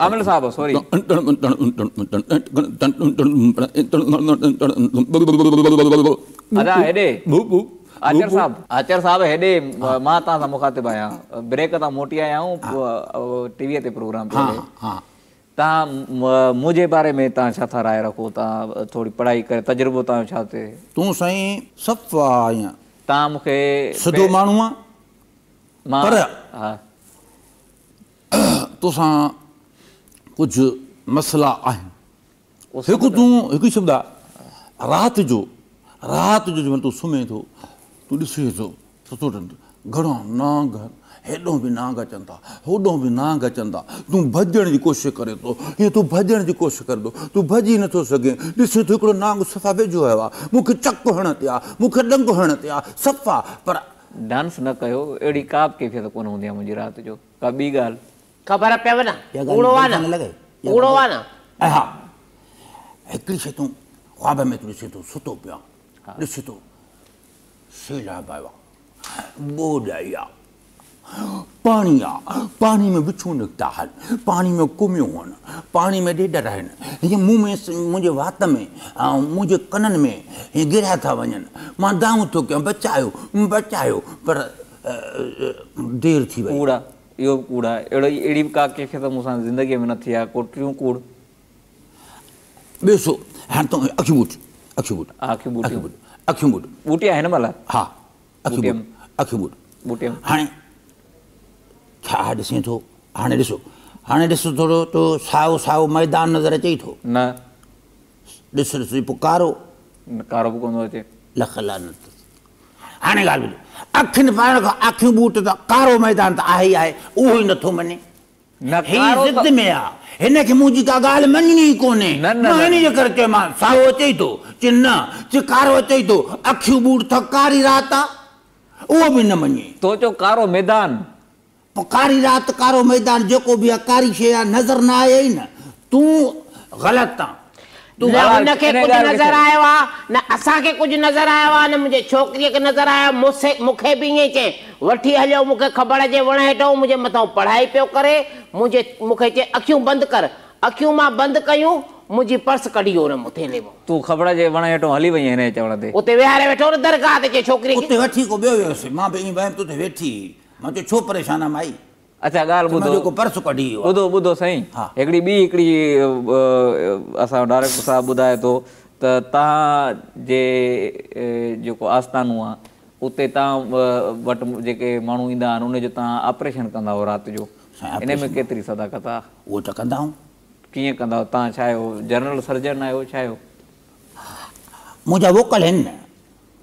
तव्हां छा था राय रखो तव्हां थोरी पढ़ाई करे कुझु मसला आहिनि हिकु तूं हिकु शब्द आहे राति जो राति जो जंहिंमहिल तूं सुम्हे थो तूं ॾिसे थो सुठो ढंढ घणो नांग हेॾो बि नांग अचनि था होॾो बि नांग अचनि था तूं भॼण जी कोशिशि करे थो हीअं तूं भॼण जी कोशिशि करंदो तूं भॼी नथो सघे ॾिसे थो हिकिड़ो नांग सफ़ा वेझो आयो आहे मूंखे चकु हण ते आहे मूंखे ॾंग हण ते आहे सफ़ा पर डांस न कयो अहिड़ी का बि कैफ़ियत कोन हूंदी आहे मुंहिंजी राति जो का ॿी ॻाल्हि ખબર આપે ને ख़्वाब में हिकिड़ी शइ तूं सुतो पियो आहे ॾिस थो सैलाब आयो आहे ॿोॾ में विछूं निकिता आहिनि पाणी में कुमियूं आहिनि पाणी में ॾेडर आहिनि हीअं मुंहं में मुंहिंजे वात में ऐं मुंहिंजे में हीअं गिरिया था वन मां दाऊं तो क्या बचायो बचायो पर देर थी वई इहो बि कूड़ आहे अहिड़ो ई अहिड़ी बि का कंहिंखे त मूंसां ज़िंदगीअ में न थी आहे को टियों कूड़ ॿियो तूटूटूटिया हिन महिल हाटियम हाणे छा ॾिसे थो हाणे ॾिसो हाणे ॾिस थोरो तो साओ साओ मैदान नज़र अचे ई थो न ॾिस ॾिस पोइ कारो कारो बि कोन थो अचे हाणे ॻाल्हि ॿुधो अखियुनि पाण खां अखियूं ॿूट त तो कारो मैदान त तो आहे ई आहे उहो ई नथो मञे ज़िद में आहे हिन खे मुंहिंजी का ॻाल्हि मञणी ई कोन्हे जे करे चयोमांसि साओ अचे ई थो चए कारो अचे ई थो अखियूं ॿूट कारी राति आहे उहो न मञे तो चओ कारो मैदान पोइ कारी कारो मैदान जेको बि आहे कारी शइ नज़र न आए ई न तूं ग़लति तू हुनखे कुझु नज़र आयो आहे न असांखे कुझु नज़र आयो आहे न मुंहिंजे छोकिरीअ खे नज़र आयो आहे मूंसे मूंखे बि वठी हलियो मूंखे ख़बर जे वण हेठो मुंहिंजे मथां पढ़ाई पियो करे मुंहिंजे मूंखे चए अखियूं बंदि कर अखियूं मां बंदि कयूं मुंहिंजी पर्स कढी वियो मथे लेवो तू ख़बर जे वण हेठो हली वई हिन चवण ते उते वेहारे वेठो दरगाह ते चए उते वठी को ॿियो वियोसि मां बि ईअं वियुमि तूं वेठी मां छो परेशान आहे माई अच्छा ॻाल्हि ॿुधो जेको पर्स कढी ॿुधो ॿुधो साईं हा हिकिड़ी ॿी हिकिड़ी असां डायरेक्टर साहिबु ॿुधाए थो त तव्हांजे जेको आस्थानो आहे उते तव्हां वटि जेके माण्हू ईंदा आहिनि उनजो तव्हां ऑपरेशन कंदव राति जो इन में केतिरी सदाकत आहे उहो त कंदा कीअं कंदा तव्हां छा आहियो जनरल सर्जन आहियो छा आहियो मुंहिंजा वोकल आहिनि